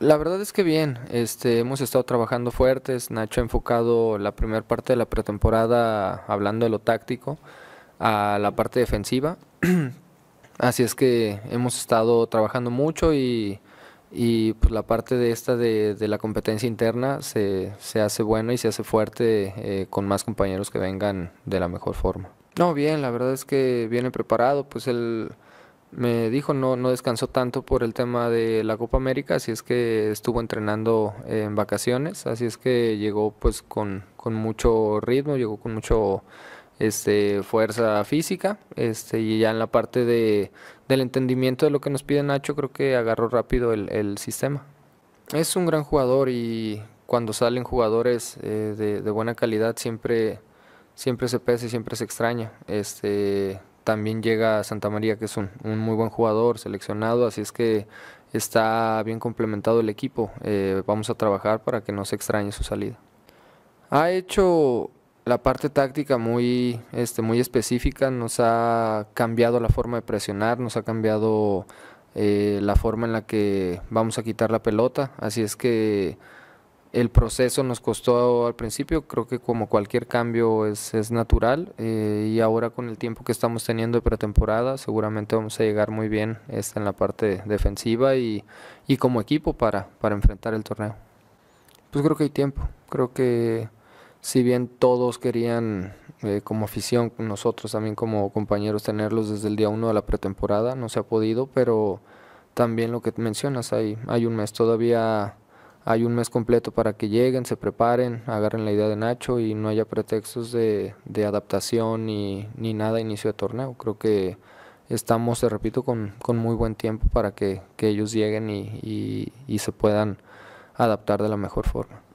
La verdad es que bien, este, hemos estado trabajando fuertes, Nacho ha enfocado la primera parte de la pretemporada, hablando de lo táctico, a la parte defensiva. Así es que hemos estado trabajando mucho y, pues la parte de esta de, la competencia interna se, se, hace bueno y se hace fuerte eh, con más compañeros que vengan de la mejor forma. No, bien, la verdad es que viene preparado, pues el me dijo no, no descansó tanto por el tema de la Copa América, así es que estuvo entrenando en vacaciones, así es que llegó pues con, mucho ritmo, llegó con mucho este, fuerza física este, y ya en la parte de, del entendimiento de lo que nos pide Nacho creo que agarró rápido el, sistema. Es un gran jugador y cuando salen jugadores eh, de, de, buena calidad siempre, siempre se pesa y siempre se extraña. Este, también llega Santa María, que es un, muy buen jugador seleccionado, así es que está bien complementado el equipo. Eh, vamos a trabajar para que no se extrañe su salida. Ha hecho la parte táctica muy, este, muy específica, nos ha cambiado la forma de presionar, nos ha cambiado eh, la forma en la que vamos a quitar la pelota, así es que el proceso nos costó al principio, creo que como cualquier cambio es, natural eh, y ahora con el tiempo que estamos teniendo de pretemporada seguramente vamos a llegar muy bien esta en la parte defensiva y, y como equipo para, para enfrentar el torneo. Pues creo que hay tiempo, creo que si bien todos querían eh, como afición, nosotros también como compañeros tenerlos desde el día uno de la pretemporada, no se ha podido, pero también lo que mencionas, hay un mes todavía hay un mes completo para que lleguen, se preparen, agarren la idea de Nacho y no haya pretextos de, adaptación ni, nada inicio de torneo. Creo que estamos, te repito, con, con muy buen tiempo para que, ellos lleguen y se puedan adaptar de la mejor forma.